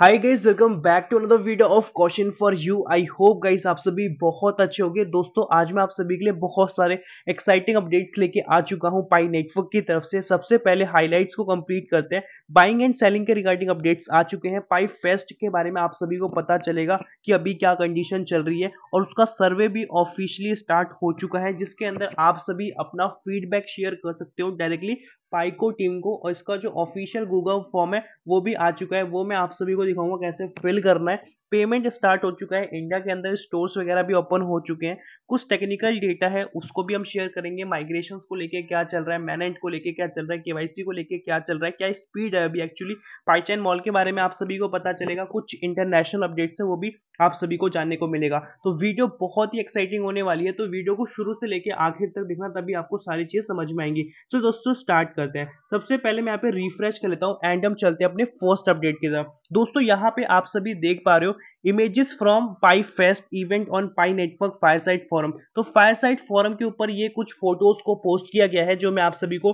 Hi guys welcome back to another video of question for you I hope guys आप सभी बहुत अच्छे होंगे दोस्तों आज मैं आप सभी के लिए बहुत सारे एक्साइटिंग अपडेट्स लेके आ चुका हूं पाई नेटवर्क की तरफ से सबसे पहले हाइलाइट्स को कंप्लीट करते हैं बाइंग एंड सेलिंग के रिगार्डिंग अपडेट्स आ चुके हैं पाई फेस्ट के बारे में आप सभी को पता चलेगा कि अभी क्या कंडीशन चल रही है और उसका सर्वे भी ऑफिशियली स्टार्ट हो चुका है जिसके अंदर आप सभी अपना फीडबैक शेयर कर सकते हो डायरेक्टली पाइको टीम को और इसका जो ऑफिशियल गूगल फॉर्म है वो भी आ चुका है वो मैं आप सभी को दिखाऊंगा कैसे फिल करना है पेमेंट स्टार्ट हो चुका है इंडिया के अंदर स्टोर्स वगैरह भी ओपन हो चुके हैं कुछ टेक्निकल डेटा है उसको भी हम शेयर करेंगे माइग्रेशन को लेकर क्या चल रहा है मैनेज को लेकर क्या चल रहा है केवाईसी को लेकर क्या चल रहा है क्या स्पीड है अभी एक्चुअली पाइचैन मॉल के बारे में आप सभी को पता चलेगा कुछ इंटरनेशनल अपडेट्स है वो भी आप सभी को जानने को मिलेगा तो वीडियो बहुत ही एक्साइटिंग होने वाली है तो वीडियो को शुरू से लेकर आखिर तक देखना तभी आपको सारी चीज़ समझ में आएंगी तो दोस्तों स्टार्ट करते हैं सबसे पहले मैं यहाँ पे रिफ्रेश कर लेता हूँ एंड हम चलते हैं अपने फर्स्ट अपडेट की तरफ दोस्तों यहाँ पे आप सभी देख पा रहे हो images from Pi fest event on Pi network fireside forum तो फायर साइट फॉरम के ऊपर ये कुछ फोटोज को पोस्ट किया गया है जो मैं आप सभी को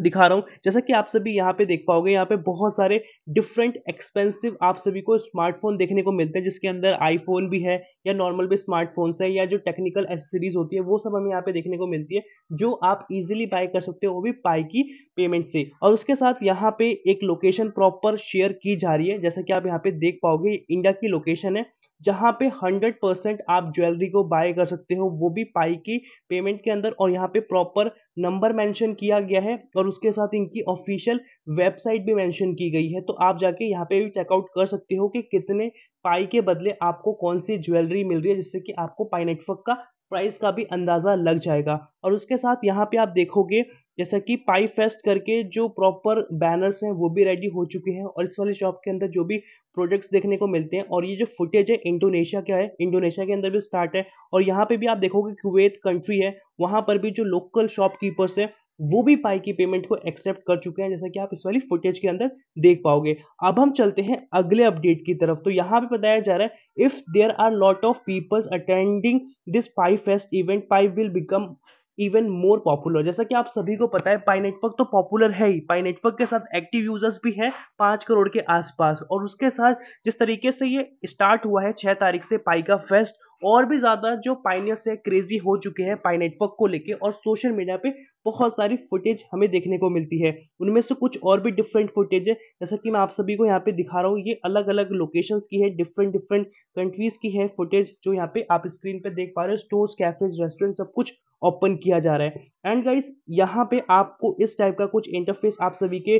दिखा रहा हूँ जैसा कि आप सभी यहाँ पे देख पाओगे यहाँ पे बहुत सारे डिफरेंट एक्सपेंसिव आप सभी को स्मार्टफोन देखने को मिलते हैं जिसके अंदर आईफोन भी है या नॉर्मल भी स्मार्टफोन्स है या जो टेक्निकल एसेसरीज होती है वो सब हमें यहाँ पे देखने को मिलती है जो आप इजिली बाय कर सकते हो वो भी पाई की पेमेंट से और उसके साथ यहाँ पे एक लोकेशन प्रॉपर शेयर की जा रही है जैसा कि आप यहाँ पे देख पाओगे इंडिया की लोकेशन है जहाँ पे 100 परसेंट आप ज्वेलरी को बाय कर सकते हो वो भी पाई की पेमेंट के अंदर और यहाँ पे प्रॉपर नंबर मेंशन किया गया है और उसके साथ इनकी ऑफिशियल वेबसाइट भी मेंशन की गई है तो आप जाके यहाँ पे भी चेकआउट कर सकते हो कि कितने पाई के बदले आपको कौन सी ज्वेलरी मिल रही है जिससे कि आपको पाई नेटवर्क का प्राइस का भी अंदाज़ा लग जाएगा और उसके साथ यहाँ पे आप देखोगे जैसा कि पाई फेस्ट करके जो प्रॉपर बैनर्स हैं वो भी रेडी हो चुके हैं और इस वाले शॉप के अंदर जो भी प्रोडक्ट्स देखने को मिलते हैं और ये जो फुटेज है इंडोनेशिया का है इंडोनेशिया के अंदर भी स्टार्ट है और यहाँ पे भी आप देखोगे कुवैत कंट्री है वहाँ पर भी जो लोकल शॉपकीपर्स है वो भी पाई की पेमेंट को एक्सेप्ट कर चुके हैं जैसा कि आप इस वाली फुटेज के अंदर देख पाओगे अब हम चलते हैं अगले अपडेट की तरफ तो यहाँ पे बताया जा रहा है if there are lot of peoples attending this Pi fest event Pi will become even more popular जैसा कि आप सभी को पता है पाई नेटवर्क तो पॉपुलर है ही पाई नेटवर्क के साथ एक्टिव यूजर्स भी हैं पाँच करोड़ के आसपास और उसके साथ जिस तरीके से ये स्टार्ट हुआ है छः तारीख से पाई का फेस्ट और भी ज़्यादा जो पाइनियर्स है क्रेजी हो चुके हैं पाई नेटवर्क को लेके और सोशल मीडिया पे बहुत सारी फुटेज हमें देखने को मिलती है उनमें से कुछ और भी डिफरेंट फुटेज है जैसा कि मैं आप सभी को यहाँ पे दिखा रहा हूँ ये अलग अलग लोकेशंस की है डिफरेंट डिफरेंट कंट्रीज की है फुटेज जो यहाँ पे आप स्क्रीन पे देख पा रहे हो स्टोर्स कैफेज रेस्टोरेंट सब कुछ ओपन किया जा रहा है एंड गाइस यहाँ पे आपको इस टाइप का कुछ इंटरफेस आप सभी के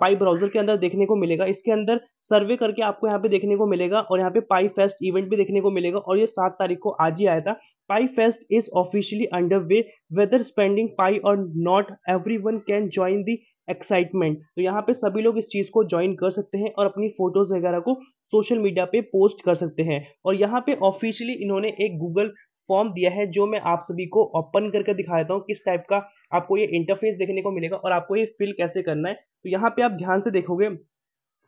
पाई ब्राउजर के अंदर देखने को मिलेगा इसके अंदर सर्वे करके आपको यहाँ पे देखने को मिलेगा और यहाँ पे पाई फेस्ट इवेंट भी देखने को मिलेगा और ये सात तारीख को आज ही आया था Pi fest is officially under way whether spending Pi और not every can join the excitement तो यहाँ पे सभी लोग इस चीज़ को ज्वाइन कर सकते हैं और अपनी फोटोज वगैरह को सोशल मीडिया पे पोस्ट कर सकते हैं और यहाँ पे ऑफिशियली इन्होंने एक गूगल फॉर्म दिया है जो मैं आप सभी को ओपन करके दिखा देता हूँ किस टाइप का आपको ये इंटरफेस देखने को मिलेगा और आपको ये फिल कैसे करना है तो यहाँ पे आप ध्यान से देखोगे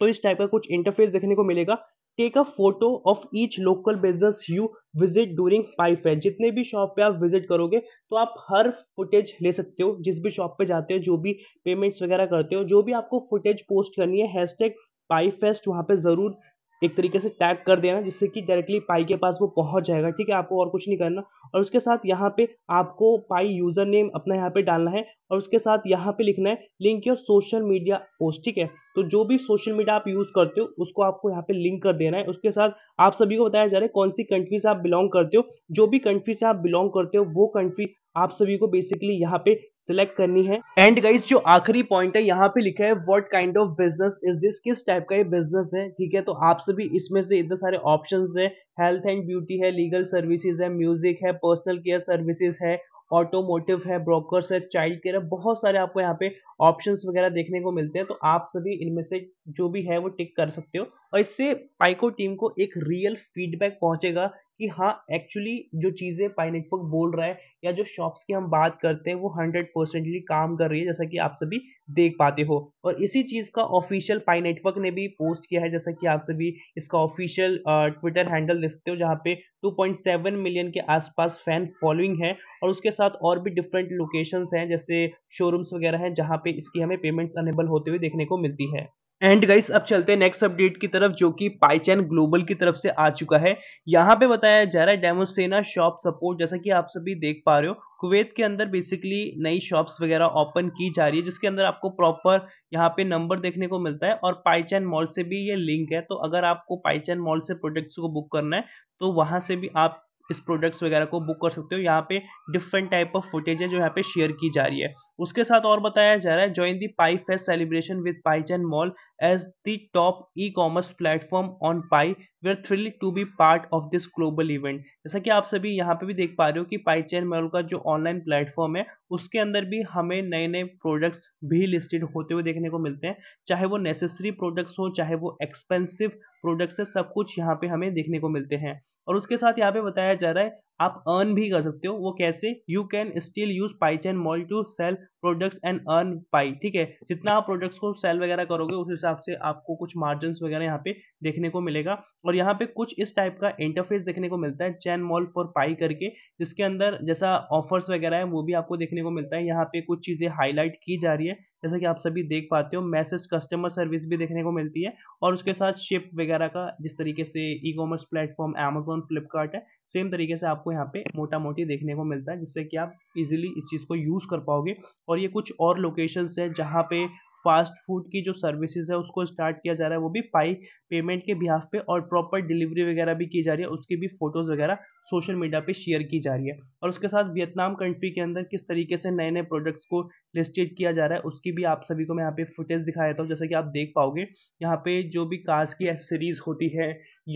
तो इस टाइप का कुछ इंटरफेस देखने को मिलेगा take a photo of each local business you visit during Pi fest जितने भी शॉप पे आप विजिट करोगे तो आप हर फुटेज ले सकते हो जिस भी शॉप पे जाते हो जो भी पेमेंट्स वगैरह करते हो जो भी आपको फुटेज पोस्ट करनी है हैशटैग पाइप फेस्ट वहाँ पे ज़रूर एक तरीके से टैग कर देना जिससे कि डायरेक्टली पाई के पास वो पहुंच जाएगा ठीक है आपको और कुछ नहीं करना और उसके साथ यहाँ पे आपको पाई यूज़र नेम अपना यहाँ पे डालना है और उसके साथ यहाँ पे लिखना है link your social media post ठीक है तो जो भी सोशल मीडिया आप यूज़ करते हो उसको आपको यहाँ पे लिंक कर देना है उसके साथ आप सभी को बताया जा रहा है कौन सी कंट्री से आप बिलोंग करते हो जो भी कंट्री से आप बिलोंग करते हो वो कंट्री आप सभी को बेसिकली यहाँ पे सिलेक्ट करनी है एंड गाइज जो आखिरी पॉइंट है यहाँ पे लिखा है what kind of business is this किस टाइप का ये बिजनेस है ठीक है तो आप सभी इसमें से इतने सारे ऑप्शन है हेल्थ एंड ब्यूटी है लीगल सर्विसेज है म्यूजिक है पर्सनल केयर सर्विसेज है ऑटोमोटिव है ब्रोकर्स है चाइल्ड केयर है बहुत सारे आपको यहाँ पे ऑप्शंस वगैरह देखने को मिलते हैं तो आप सभी इनमें से जो भी है वो टिक कर सकते हो और इससे पाइको टीम को एक रियल फीडबैक पहुंचेगा कि हाँ एक्चुअली जो चीज़ें पाई नेटवर्क बोल रहा है या जो शॉप्स की हम बात करते हैं वो हंड्रेड परसेंटली काम कर रही है जैसा कि आप सभी देख पाते हो और इसी चीज़ का ऑफिशियल पाई नेटवर्क ने भी पोस्ट किया है जैसा कि आप सभी इसका ऑफिशियल ट्विटर हैंडल देखते हो जहाँ पे 2.7 मिलियन के आसपास फैन फॉलोइंग है और उसके साथ और भी डिफरेंट लोकेशंस हैं जैसे शोरूम्स वगैरह हैं जहाँ पे इसकी हमें पेमेंट्स अनेबल होते हुए देखने को मिलती है एंड गाइस अब चलते हैं नेक्स्ट अपडेट की तरफ जो कि पाईचैन ग्लोबल की तरफ से आ चुका है यहाँ पे बताया जा रहा है डेमोसेना शॉप सपोर्ट जैसा कि आप सभी देख पा रहे हो कुवैत के अंदर बेसिकली नई शॉप्स वगैरह ओपन की जा रही है जिसके अंदर आपको प्रॉपर यहाँ पे नंबर देखने को मिलता है और पाईचैन मॉल से भी ये लिंक है तो अगर आपको पाइचैन मॉल से प्रोडक्ट्स को बुक करना है तो वहाँ से भी आप इस प्रोडक्ट्स वगैरह को बुक कर सकते हो यहाँ पे डिफरेंट टाइप ऑफ फुटेज है जो यहाँ पे शेयर की जा रही है उसके साथ और बताया जा रहा है join the Pi fest celebration with chain mall as the top e commerce platform on Pi we are thrill to be part of this global event जैसा कि आप सभी यहाँ पे भी देख पा रहे हो कि पाईचैन मॉल का जो ऑनलाइन प्लेटफॉर्म है उसके अंदर भी हमें नए नए प्रोडक्ट्स भी लिस्टेड होते हुए देखने को मिलते हैं चाहे वो नेसेसरी प्रोडक्ट्स हो चाहे वो एक्सपेंसिव प्रोडक्ट्स है सब कुछ यहाँ पे हमें देखने को मिलते हैं और उसके साथ यहाँ पे बताया जा रहा है आप अर्न भी कर सकते हो वो कैसे you can still use Pi chain mall to sell products and earn Pi ठीक है जितना आप प्रोडक्ट्स को सेल वगैरह करोगे उस हिसाब से आपको कुछ मार्जिन वगैरह यहाँ पे देखने को मिलेगा और यहाँ पे कुछ इस टाइप का इंटरफेस देखने को मिलता है चैन मॉल फॉर पाई करके जिसके अंदर जैसा ऑफर्स वगैरह है वो भी आपको देखने को मिलता है यहाँ पे कुछ चीज़ें हाईलाइट की जा रही है जैसा कि आप सभी देख पाते हो मैसेज कस्टमर सर्विस भी देखने को मिलती है और उसके साथ शिप वगैरह का जिस तरीके से e commerce platform Amazon Flipkart है सेम तरीके से आपको यहाँ पे मोटा मोटी देखने को मिलता है जिससे कि आप इजीली इस चीज़ को यूज़ कर पाओगे और ये कुछ और लोकेशंस है जहाँ पे फास्ट फूड की जो सर्विसेज है उसको स्टार्ट किया जा रहा है वो भी पाई पेमेंट के बिहाफ पे और प्रॉपर डिलीवरी वगैरह भी की जा रही है उसकी भी फोटोज़ वगैरह सोशल मीडिया पे शेयर की जा रही है और उसके साथ वियतनाम कंट्री के अंदर किस तरीके से नए नए प्रोडक्ट्स को लिस्टेड किया जा रहा है उसकी भी आप सभी को मैं यहाँ पे फुटेज दिखा देता हूँ जैसे कि आप देख पाओगे यहाँ पे जो भी कार्स की एक्सेसरीज होती है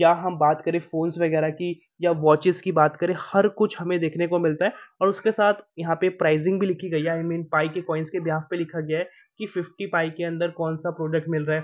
या हम बात करें फ़ोन्स वगैरह की या वॉचेस की बात करें हर कुछ हमें देखने को मिलता है और उसके साथ यहाँ पे प्राइजिंग भी लिखी गई है आई मीन पाई के कॉइन्स के ब्याह पे लिखा गया है कि फिफ्टी पाई के अंदर कौन सा प्रोडक्ट मिल रहा है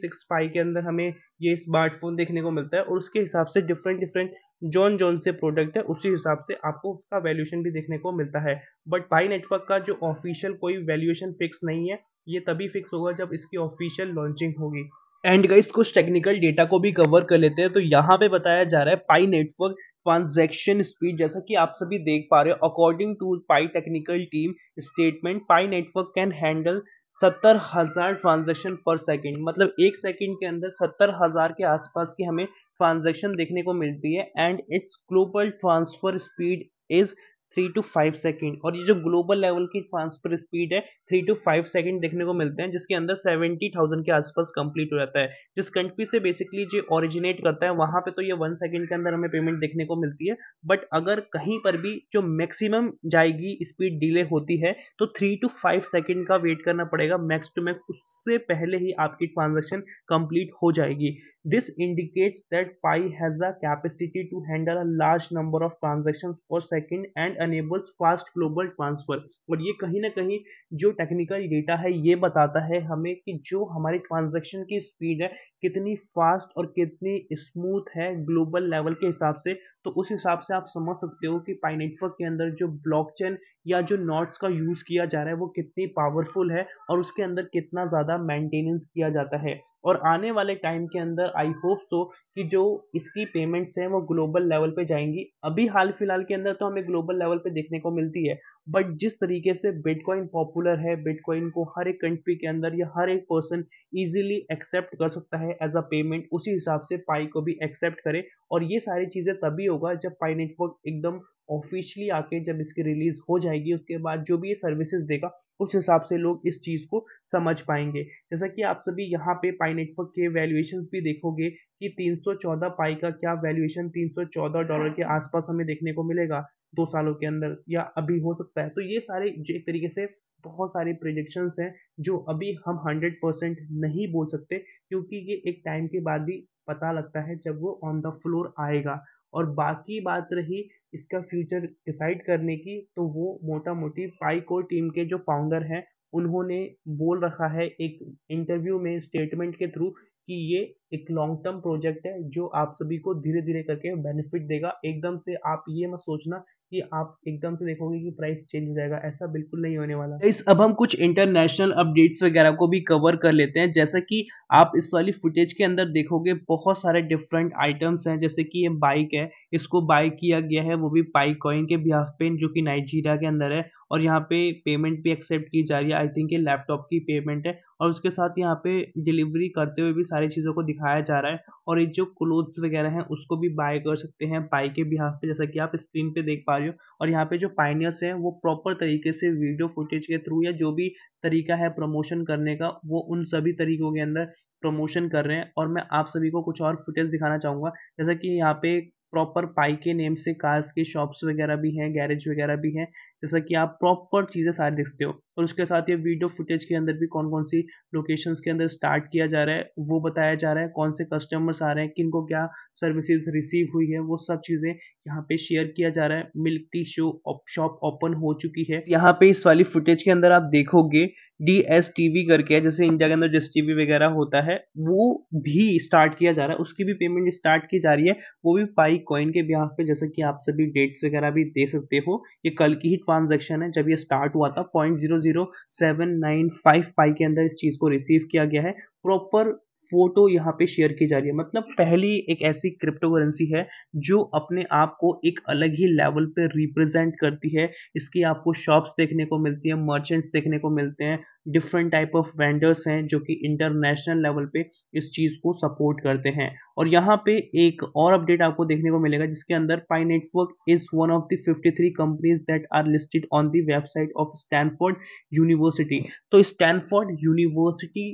सिक्स पाई के अंदर हमें ये स्मार्टफोन देखने को मिलता है और उसके हिसाब से डिफरेंट डिफरेंट जॉन जॉन से प्रोडक्ट है उसी हिसाब से आपको उसका वैल्यूएशन भी देखने को मिलता है बट पाई नेटवर्क का जो ऑफिशियल कोई वैल्यूएशन फिक्स नहीं है ये तभी फिक्स होगा जब इसकी ऑफिशियल लॉन्चिंग होगी एंड गाइस कुछ टेक्निकल डेटा को भी कवर कर लेते हैं तो यहाँ पे बताया जा रहा है पाई नेटवर्क ट्रांजेक्शन स्पीड जैसा कि आप सभी देख पा रहे हो according to Pi technical team statement Pi network can handle सत्तर हज़ार ट्रांजेक्शन पर सेकेंड मतलब एक सेकेंड के अंदर सत्तर हज़ार के आसपास की हमें ट्रांजेक्शन देखने को मिलती है and its global transfer speed is three to five second और ये जो ग्लोबल लेवल की ट्रांसफर स्पीड है थ्री टू फाइव सेकेंड देखने को मिलते हैं जिसके अंदर सेवेंटी थाउजेंड के आसपास कंप्लीट हो जाता है जिस कंट्री से बेसिकली जो ओरिजिनेट करता है वहाँ पे तो ये वन सेकेंड के अंदर हमें पेमेंट देखने को मिलती है बट अगर कहीं पर भी जो मैक्सिमम जाएगी स्पीड डिले होती है तो थ्री टू फाइव सेकेंड का वेट करना पड़ेगा मैक्स टू मैक्स उससे पहले ही आपकी ट्रांजेक्शन कंप्लीट हो जाएगी This indicates that Pi has a capacity to handle a large number of transactions per second and enables fast global transfer. और ये कहीं ना कहीं जो टेक्निकल डेटा है ये बताता है हमें कि जो हमारी ट्रांजेक्शन की स्पीड है कितनी फास्ट और कितनी स्मूथ है ग्लोबल लेवल के हिसाब से तो उस हिसाब से आप समझ सकते हो कि पाई नेटवर्क के अंदर जो ब्लॉकचेन या जो नोट्स का यूज़ किया जा रहा है वो कितनी पावरफुल है और उसके अंदर कितना ज़्यादा मेंटेनेंस किया जाता है और आने वाले टाइम के अंदर आई होप सो कि जो इसकी पेमेंट्स हैं वो ग्लोबल लेवल पे जाएंगी अभी हाल फिलहाल के अंदर तो हमें ग्लोबल लेवल पे देखने को मिलती है बट जिस तरीके से बिटकॉइन पॉपुलर है बिटकॉइन को हर एक कंट्री के अंदर या हर एक पर्सन इजीली एक्सेप्ट कर सकता है एज अ पेमेंट उसी हिसाब से पाई को भी एक्सेप्ट करे और ये सारी चीज़ें तभी होगा जब पाई नेटवर्क एकदम ऑफिशियली आके जब इसकी रिलीज़ हो जाएगी उसके बाद जो भी ये सर्विसेज देगा उस हिसाब से लोग इस चीज़ को समझ पाएंगे जैसा कि आप सभी यहाँ पे पाई नेटवर्क के वैल्यूएशन भी देखोगे कि 314 पाई का क्या वैल्यूएशन 314 डॉलर के आसपास हमें देखने को मिलेगा दो सालों के अंदर या अभी हो सकता है तो ये सारे जो एक तरीके से बहुत सारे प्रोजेक्शन हैं जो अभी हम हंड्रेड परसेंट नहीं बोल सकते क्योंकि ये एक टाइम के बाद ही पता लगता है जब वो ऑन द फ्लोर आएगा और बाकी बात रही इसका फ्यूचर डिसाइड करने की तो वो मोटा मोटी पाईकोर टीम के जो फाउंडर हैं उन्होंने बोल रखा है एक इंटरव्यू में स्टेटमेंट के थ्रू कि ये एक लॉन्ग टर्म प्रोजेक्ट है जो आप सभी को धीरे धीरे करके बेनिफिट देगा एकदम से आप ये मत सोचना कि आप एकदम से देखोगे कि प्राइस चेंज हो जाएगा ऐसा बिल्कुल नहीं होने वाला इस अब हम कुछ इंटरनेशनल अपडेट्स वगैरह को भी कवर कर लेते हैं जैसा कि आप इस वाली फुटेज के अंदर देखोगे बहुत सारे डिफरेंट आइटम्स हैं जैसे कि ये बाइक है इसको बाई किया गया है वो भी पाई कॉइन के बिहाफ पे जो कि नाइजीरिया के अंदर है और यहाँ पे पेमेंट भी एक्सेप्ट की जा रही है आई थिंक ये लैपटॉप की पेमेंट है और उसके साथ यहाँ पे डिलीवरी करते हुए भी सारी चीज़ों को दिखाया जा रहा है और ये जो क्लोथ्स वगैरह हैं उसको भी बाय कर सकते हैं पाई के बिहाफ पे जैसा कि आप स्क्रीन पे देख पा रहे हो और यहाँ पे जो पाइनियर्स हैं वो प्रॉपर तरीके से वीडियो फुटेज के थ्रू या जो भी तरीका है प्रमोशन करने का वो उन सभी तरीकों के अंदर प्रमोशन कर रहे हैं और मैं आप सभी को कुछ और फुटेज दिखाना चाहूँगा जैसा कि यहाँ पे प्रॉपर पाई के नेम से कार्स के शॉप्स वगैरह भी हैं गैरेज वगैरह भी हैं जैसा कि आप प्रॉपर चीज़ें सारी देखते हो और उसके साथ ये वीडियो फुटेज के अंदर भी कौन कौन सी लोकेशंस के अंदर स्टार्ट किया जा रहा है वो बताया जा रहा है कौन से कस्टमर्स आ रहे हैं किनको क्या सर्विसेज रिसीव हुई है वो सब चीज़ें यहाँ पे शेयर किया जा रहा है milk tea show shop open हो चुकी है यहाँ पे इस वाली फुटेज के अंदर आप देखोगे डी एस टी वी करके है जैसे इंडिया के अंदर डिस टी वी वगैरह होता है वो भी स्टार्ट किया जा रहा है उसकी भी पेमेंट स्टार्ट की जा रही है वो भी पाई कॉइन के बिहार पे जैसा कि आप सभी डेट्स वगैरह भी दे सकते हो ये कल की ही ट्रांजेक्शन है जब ये स्टार्ट हुआ था point zero zero seven nine five five के अंदर इस चीज़ को रिसीव किया गया है प्रॉपर फोटो यहाँ पे शेयर की जा रही है मतलब पहली एक ऐसी क्रिप्टो करेंसी है जो अपने आप को एक अलग ही लेवल पे रिप्रेजेंट करती है इसकी आपको शॉप्स देखने को मिलती है मर्चेंट्स देखने को मिलते हैं डिफरेंट टाइप ऑफ वेंडर्स हैं जो कि इंटरनेशनल लेवल पे इस चीज़ को सपोर्ट करते हैं और यहाँ पे एक और अपडेट आपको देखने को मिलेगा जिसके अंदर Pi network is one of the 53 companies that are listed on the website of Stanford University तो स्टैनफोर्ड यूनिवर्सिटी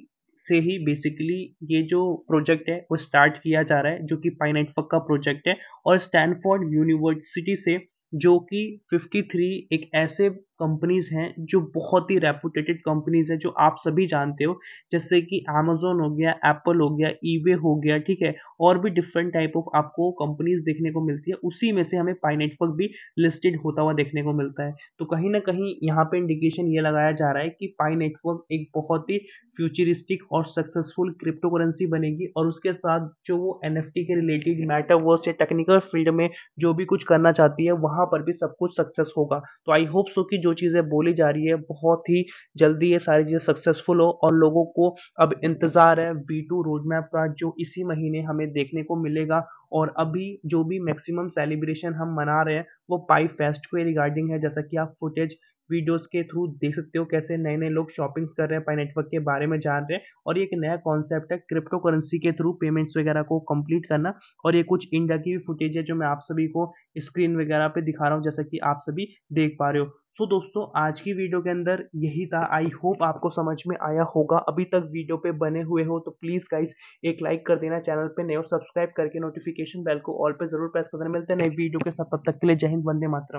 से ही बेसिकली ये जो प्रोजेक्ट है वो स्टार्ट किया जा रहा है जो कि पाई नेटवर्क का प्रोजेक्ट है और स्टैनफोर्ड यूनिवर्सिटी से जो कि 53 एक ऐसे कंपनीज हैं जो बहुत ही रेपुटेटेड कंपनीज है जो आप सभी जानते हो जैसे कि अमेजोन हो गया एप्पल हो गया ईवे हो गया ठीक है और भी डिफरेंट टाइप ऑफ आपको कंपनीज देखने को मिलती है उसी में से हमें पाई नेटवर्क भी लिस्टेड होता हुआ देखने को मिलता है तो कहीं ना कहीं यहाँ पे इंडिकेशन ये लगाया जा रहा है कि पाई नेटवर्क एक बहुत ही फ्यूचरिस्टिक और सक्सेसफुल क्रिप्टो करेंसी बनेगी और उसके साथ जो वो एन के रिलेटेड मैटरवर्स या टेक्निकल फील्ड में जो भी कुछ करना चाहती है वहाँ पर भी सब कुछ सक्सेस होगा तो आई होप सो कि जो चीज़ें बोली जा रही है बहुत ही जल्दी ये सारी चीज़ें सक्सेसफुल हो और लोगों को अब इंतज़ार है वी टू रोड मैप का जो इसी महीने हमें देखने को मिलेगा और अभी जो भी मैक्सिमम सेलिब्रेशन हम मना रहे हैं वो पाई फेस्ट के रिगार्डिंग है जैसा कि आप फुटेज वीडियोस के थ्रू देख सकते हो कैसे नए नए लोग शॉपिंग्स कर रहे हैं पाई नेटवर्क के बारे में जान रहे हैं और ये एक नया कॉन्सेप्ट है क्रिप्टो करेंसी के थ्रू पेमेंट्स वगैरह को कंप्लीट करना और ये कुछ इंडिया की भी फुटेज है जो मैं आप सभी को स्क्रीन वगैरह पे दिखा रहा हूँ जैसा कि आप सभी देख पा रहे हो सो so, दोस्तों आज की वीडियो के अंदर यही था आई होप आपको समझ में आया होगा अभी तक वीडियो पे बने हुए हो तो प्लीज़ गाइस एक लाइक कर देना चैनल पे नए और सब्सक्राइब करके नोटिफिकेशन बेल को ऑल पे जरूर प्रेस कर देना मिलते हैं नए वीडियो के साथ तब तक के लिए जय हिंद वंदे मातरम